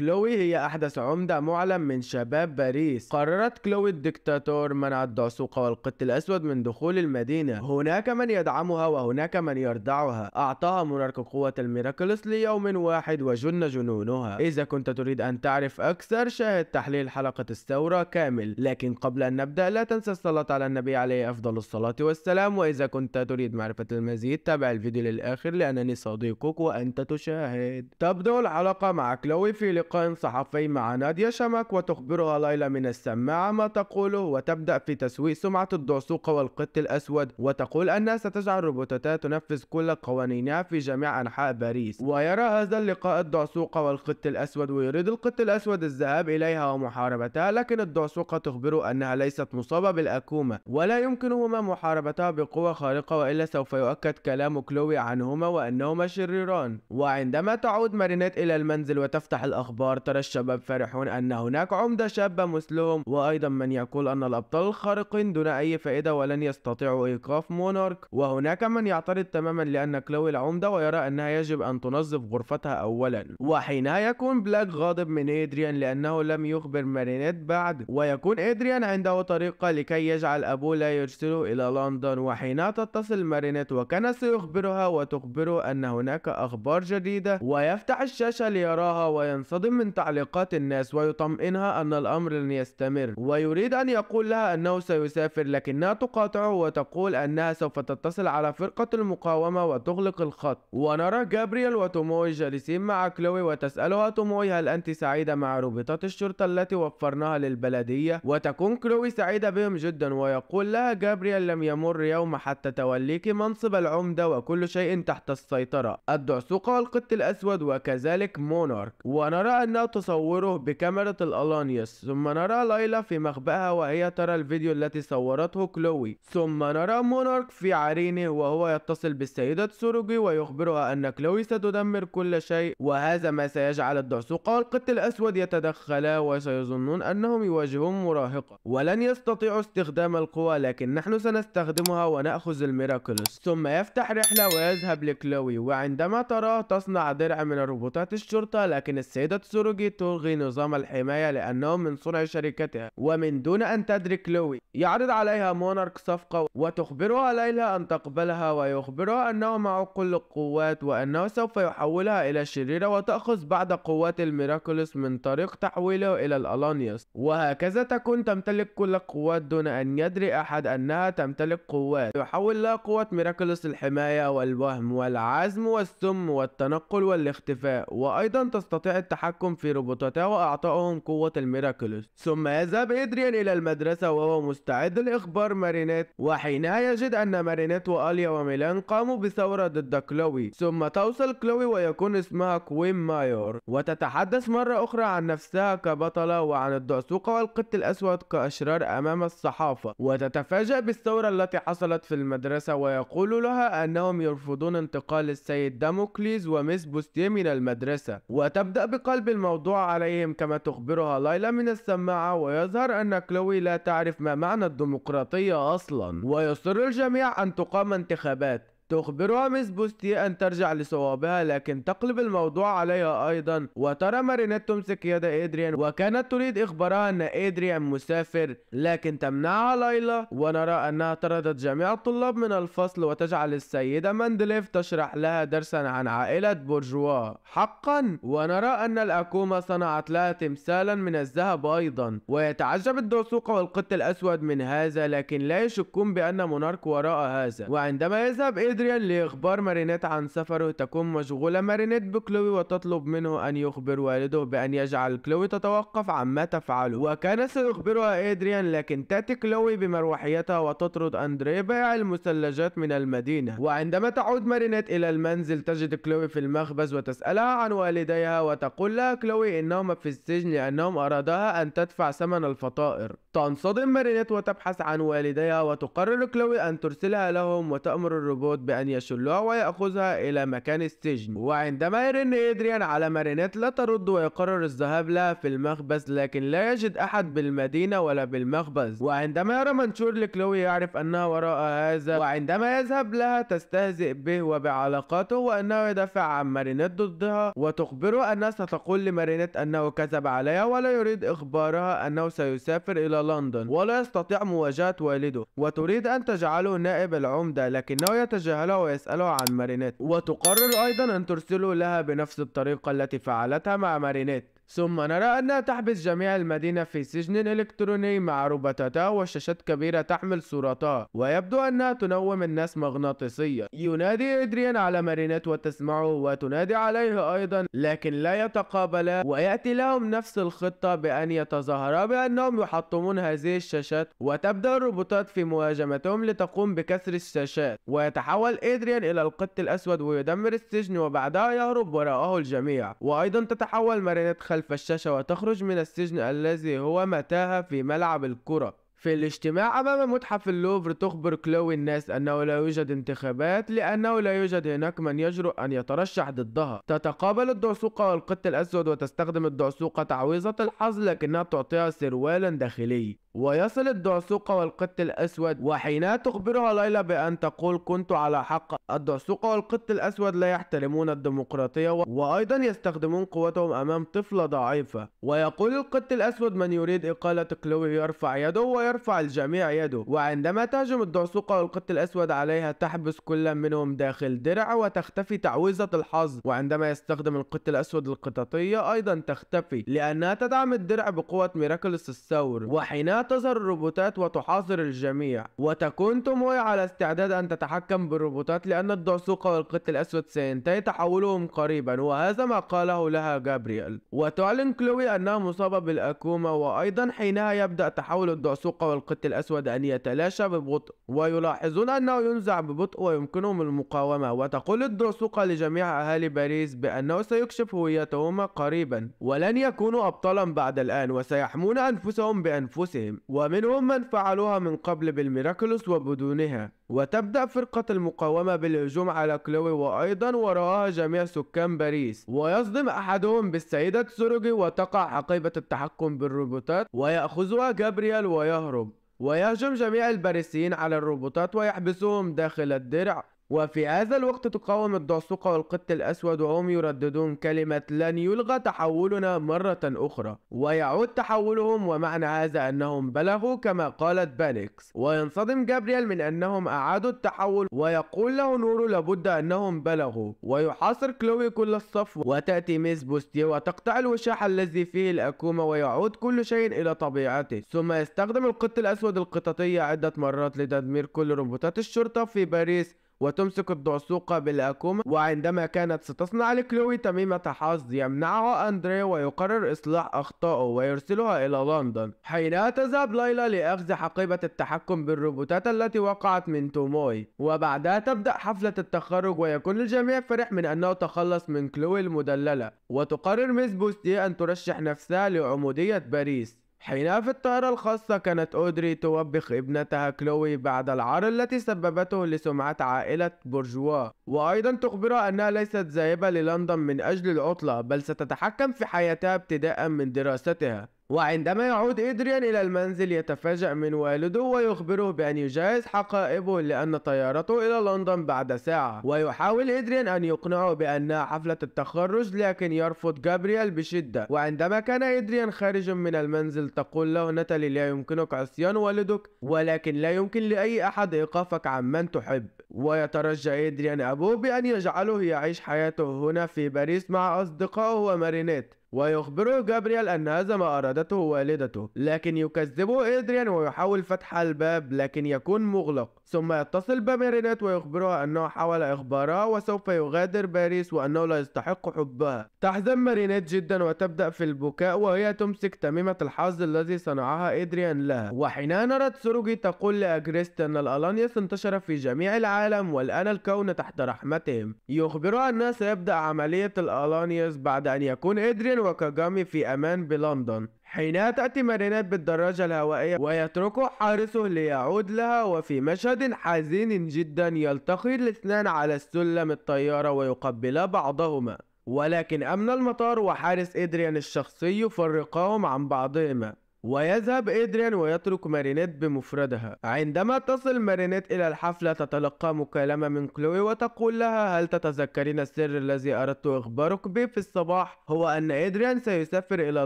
كلوي هي أحدث عمدة معلم من شباب باريس قررت كلوي الدكتاتور منع الدعسوقة والقط الأسود من دخول المدينة هناك من يدعمها وهناك من يردعها أعطاها مونارك قوة الميراكلس ليوم واحد وجن جنونها إذا كنت تريد أن تعرف أكثر شاهد تحليل حلقة الثورة كامل لكن قبل أن نبدأ لا تنسى الصلاة على النبي عليه أفضل الصلاة والسلام وإذا كنت تريد معرفة المزيد تابع الفيديو للآخر لأنني صديقك وأنت تشاهد تبدأ الحلقة مع كلوي في لقاء لقاء صحفي مع ناديا شمك وتخبرها ليلى من السماعة ما تقوله وتبدأ في تسويق سمعة الدعسوقة والقط الأسود وتقول أنها ستجعل الروبوتات تنفذ كل قوانينها في جميع أنحاء باريس ويرى هذا اللقاء الدعسوقة والقط الأسود ويريد القط الأسود الذهاب إليها ومحاربتها لكن الدعسوقة تخبره أنها ليست مصابة بالأكومة ولا يمكنهما محاربتها بقوة خارقة وإلا سوف يؤكد كلام كلوي عنهما وأنهما شريران وعندما تعود مارينيت إلى المنزل وتفتح الأخبار الأخبار ترى الشباب فرحون أن هناك عمدة شابة مثلهم وأيضا من يقول أن الأبطال الخارقين دون أي فائدة ولن يستطيعوا إيقاف مونارك وهناك من يعترض تماما لأن كلوي العمدة ويرى أنها يجب أن تنظف غرفتها أولا وحينها يكون بلاك غاضب من إدريان لأنه لم يخبر مارينيت بعد ويكون إدريان عنده طريقة لكي يجعل أبوه لا يرسله إلى لندن وحينها تتصل مارينيت وكان سيخبرها وتخبره أن هناك أخبار جديدة ويفتح الشاشة ليراها وينصدم من تعليقات الناس ويطمئنها أن الأمر لن يستمر ويريد أن يقول لها أنه سيسافر لكنها تقاطعه وتقول أنها سوف تتصل على فرقة المقاومة وتغلق الخط ونرى جابرييل وتوموي جالسين مع كلوي وتسألها توموي هل أنت سعيدة مع ربطات الشرطة التي وفرناها للبلدية وتكون كلوي سعيدة بهم جدا ويقول لها جابرييل لم يمر يوم حتى توليك منصب العمدة وكل شيء تحت السيطرة الدعسوقة والقط الأسود وكذلك مونارك ونرى أن تصوره بكاميرا الألانيوس ثم نرى ليلى في مخبأها وهي ترى الفيديو التي صورته كلوي ثم نرى مونارك في عرينه وهو يتصل بالسيدة سوروجي ويخبرها أن كلوي ستدمر كل شيء وهذا ما سيجعل الدعسوقة والقط الأسود يتدخلا وسيظنون أنهم يواجهون مراهقة ولن يستطيعوا استخدام القوى لكن نحن سنستخدمها ونأخذ الميراكلوس ثم يفتح رحلة ويذهب لكلوي وعندما تراه تصنع درع من روبوتات الشرطة لكن السيدة تسوروجي تلغي نظام الحماية لأنه من صنع شركتها ومن دون أن تدري كلوي يعرض عليها مونارك صفقة وتخبرها ليلى أن تقبلها ويخبرها أنه معه كل القوات وأنه سوف يحولها إلى شريرة وتأخذ بعض قوات الميراكولس من طريق تحويله إلى الألانيوس وهكذا تكون تمتلك كل القوات دون أن يدري أحد أنها تمتلك قوات يحول لها قوات ميراكولس الحماية والوهم والعزم والسم والتنقل والاختفاء وأيضا تستطيع التحكم التحكم في روبوتاته وأعطاهم قوة الميراكلوس ثم يذهب إدريان إلى المدرسة وهو مستعد لإخبار مارينيت وحينها يجد أن مارينيت وأليا وميلان قاموا بثورة ضد كلوي ثم توصل كلوي ويكون اسمها كوين مايور وتتحدث مرة أخرى عن نفسها كبطلة وعن الدعسوقة والقط الأسود كأشرار أمام الصحافة وتتفاجأ بالثورة التي حصلت في المدرسة ويقول لها أنهم يرفضون انتقال السيد داموكليز وميس بوستيه من المدرسة وتبدأ بقلب قلب الموضوع عليهم كما تخبرها ليلى من السماعة ويظهر أن كلوي لا تعرف ما معنى الديمقراطية أصلا ويصر الجميع أن تقام انتخابات تخبرها ميس بوستي أن ترجع لصوابها لكن تقلب الموضوع عليها أيضا وترى مارينيت تمسك يد إدريان وكانت تريد إخبارها أن إدريان مسافر لكن تمنعها ليلى ونرى أنها طردت جميع الطلاب من الفصل وتجعل السيدة مندليف تشرح لها درسا عن عائلة بورجوا حقا ونرى أن الأكومة صنعت لها تمثالا من الذهب أيضا ويتعجب الدوسوق والقط الأسود من هذا لكن لا يشكون بأن مونارك وراء هذا وعندما يذهب إدريان أدريان لإخبار مارينيت عن سفره تكون مشغولة مارينيت بكلوي وتطلب منه أن يخبر والده بأن يجعل كلوي تتوقف عما تفعله وكان سيخبرها أدريان لكن تأتي كلوي بمروحيتها وتطرد أندري بائع المثلجات من المدينة وعندما تعود مارينيت إلى المنزل تجد كلوي في المخبز وتسألها عن والديها وتقول لها كلوي إنهما في السجن لأنهم أرادها أن تدفع ثمن الفطائر تنصدم مارينيت وتبحث عن والديها وتقرر كلوي أن ترسلها لهم وتأمر الروبوت بأن يشلها ويأخذها إلى مكان السجن وعندما يرن إدريان على مارينيت لا ترد ويقرر الذهاب لها في المخبز لكن لا يجد أحد بالمدينة ولا بالمخبز وعندما يرى منشور لكلوي يعرف أنها وراء هذا وعندما يذهب لها تستهزئ به وبعلاقاته وأنه يدافع عن مارينيت ضدها وتخبره أنها ستقول لمارينيت أنه كذب عليها ولا يريد إخبارها أنه سيسافر إلى لندن ولا يستطيع مواجهة والده وتريد أن تجعله نائب العمدة لكنه يتجاهله ويسأله عن مارينيت وتقرر أيضا أن ترسله لها بنفس الطريقة التي فعلتها مع مارينيت ثم نرى أنها تحبس جميع المدينة في سجن إلكتروني مع روبوتاتا وشاشات كبيرة تحمل صورتها ويبدو أنها تنوم الناس مغناطيسيا ينادي إدريان على مارينيت وتسمعه وتنادي عليه أيضا لكن لا يتقابلا ويأتي لهم نفس الخطة بأن يتظاهرا بأنهم يحطمون هذه الشاشات وتبدأ الروبوتات في مهاجمتهم لتقوم بكسر الشاشات ويتحول إدريان إلى القط الأسود ويدمر السجن وبعدها يهرب وراءه الجميع وأيضا تتحول مارينيت خلف الفشاشة وتخرج من السجن الذي هو متاهة في ملعب الكرة في الاجتماع أمام متحف اللوفر تخبر كلوي الناس أنه لا يوجد انتخابات لأنه لا يوجد هناك من يجرؤ أن يترشح ضدها تتقابل الدعسوقة والقط الأسود وتستخدم الدعسوقة تعويذة الحظ لكنها تعطيها سروالا داخلي ويصل الدعسوقة والقط الأسود وحينها تخبرها ليلى بأن تقول كنت على حق الدعسوقة والقط الأسود لا يحترمون الديمقراطية وأيضا يستخدمون قوتهم أمام طفلة ضعيفة ويقول القط الأسود من يريد إقالة كلوي يرفع يده ويرفع الجميع يده وعندما تهجم الدعسوقة والقط الأسود عليها تحبس كل منهم داخل درع وتختفي تعويذة الحظ وعندما يستخدم القط الأسود القططية أيضا تختفي لأنها تدعم الدرع بقوة ميراكلس الثور وحينها تظهر الروبوتات وتحاصر الجميع وتكون توموي على استعداد أن تتحكم بالروبوتات لأن الدعسوقة والقط الأسود سينتهي تحولهم قريبا وهذا ما قاله لها جابرييل وتعلن كلوي أنها مصابة بالأكوما وأيضا حينها يبدأ تحول الدعسوقة والقط الأسود أن يتلاشى ببطء ويلاحظون أنه ينزع ببطء ويمكنهم المقاومة وتقول الدعسوقة لجميع أهالي باريس بأنه سيكشف هويتهما قريبا ولن يكونوا أبطالا بعد الآن وسيحمون أنفسهم بأنفسهم المسلم ومنهم من فعلوها من قبل بالميراكلوس وبدونها وتبدأ فرقة المقاومة بالهجوم على كلوي وأيضا وراءها جميع سكان باريس ويصدم أحدهم بالسيدة سورجي وتقع حقيبة التحكم بالروبوتات ويأخذها جابرييل ويهرب ويهجم جميع الباريسيين على الروبوتات ويحبسهم داخل الدرع وفي هذا الوقت تقاوم الدعسوقة والقط الأسود وهم يرددون كلمة لن يلغى تحولنا مرة أخرى ويعود تحولهم ومعنى هذا أنهم بلغوا كما قالت بانكس وينصدم جابرييل من أنهم أعادوا التحول ويقول له نورو لابد أنهم بلغوا ويحاصر كلوي كل الصف وتأتي ميس بوستي وتقطع الوشاح الذي فيه الأكوما ويعود كل شيء إلى طبيعته ثم يستخدم القط الأسود القططية عدة مرات لتدمير كل روبوتات الشرطة في باريس وتمسك الدعسوقة بالأكومة وعندما كانت ستصنع لكلوي تميمة حظ يمنعها أندري ويقرر إصلاح أخطائه ويرسلها إلى لندن حينها تذهب ليلى لأخذ حقيبة التحكم بالروبوتات التي وقعت من توموي وبعدها تبدأ حفلة التخرج ويكون الجميع فرح من أنه تخلص من كلوي المدللة وتقرر ميس بوستي أن ترشح نفسها لعمودية باريس حين في الطائرة الخاصة كانت أودري توبخ ابنتها كلوي بعد العار التي سببته لسمعة عائلة بورجوا وأيضا تخبرها أنها ليست ذاهبة للندن من أجل العطلة بل ستتحكم في حياتها ابتداء من دراستها وعندما يعود إدريان إلى المنزل يتفاجأ من والده ويخبره بأن يجهز حقائبه لأن طيارته إلى لندن بعد ساعة ويحاول إدريان أن يقنعه بأنها حفلة التخرج لكن يرفض جابرييل بشدة وعندما كان إدريان خارج من المنزل تقول له نتالي لا يمكنك عصيان والدك ولكن لا يمكن لأي أحد إيقافك عن من تحب ويترجى إدريان أبو بأن يجعله يعيش حياته هنا في باريس مع أصدقائه ومارينيت ويخبره جابرييل أن هذا ما أرادته والدته لكن يكذبه إدريان ويحاول فتح الباب لكن يكون مغلق ثم يتصل بمارينيت ويخبرها أنه حاول إخبارها وسوف يغادر باريس وأنه لا يستحق حبها تحزن مارينيت جدا وتبدأ في البكاء وهي تمسك تميمة الحظ الذي صنعها إدريان لها وحينها نرى تسوروجي تقول لأجريست أن الألانيس انتشر في جميع العالم العالم والآن الكون تحت رحمتهم يخبر أن سيبدأ عملية الألانيوس بعد أن يكون إدريان وكاجامي في أمان بلندن حينها تأتي مارينات بالدراجة الهوائية ويتركه حارسه ليعود لها وفي مشهد حزين جدا يلتقي الاثنان على سلم الطيارة ويقبلا بعضهما ولكن أمن المطار وحارس إدريان الشخصي يفرقاهم عن بعضهما ويذهب إدريان ويترك مارينيت بمفردها عندما تصل مارينيت إلى الحفلة تتلقى مكالمة من كلوي وتقول لها هل تتذكرين السر الذي أردت إخبارك به في الصباح هو أن إدريان سيسافر إلى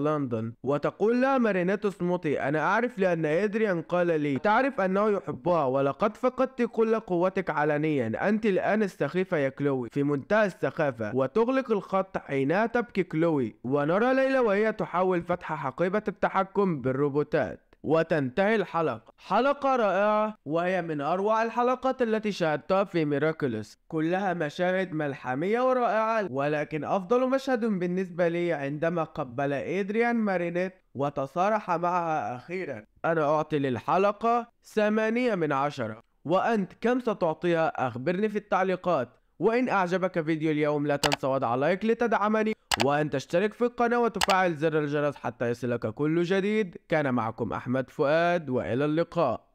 لندن وتقول لها مارينيت اصمتي أنا أعرف لأن إدريان قال لي تعرف أنه يحبها ولقد فقدت كل قوتك علنيا أنت الآن السخيفة يا كلوي في منتهى السخافة وتغلق الخط حينها تبكي كلوي ونرى ليلى وهي تحاول فتح حقيبة التحكم بالروبوتات وتنتهي الحلقة حلقة رائعة وهي من أروع الحلقات التي شاهدتها في ميراكولوس كلها مشاهد ملحمية ورائعة ولكن أفضل مشهد بالنسبة لي عندما قبل إدريان مارينيت وتصارح معها أخيرا أنا أعطي للحلقة 8 من عشرة وأنت كم ستعطيها أخبرني في التعليقات وإن أعجبك فيديو اليوم لا تنسى وضع لايك لتدعمني وأن تشترك في القناة وتفعل زر الجرس حتى يصلك كل جديد كان معكم أحمد فؤاد وإلى اللقاء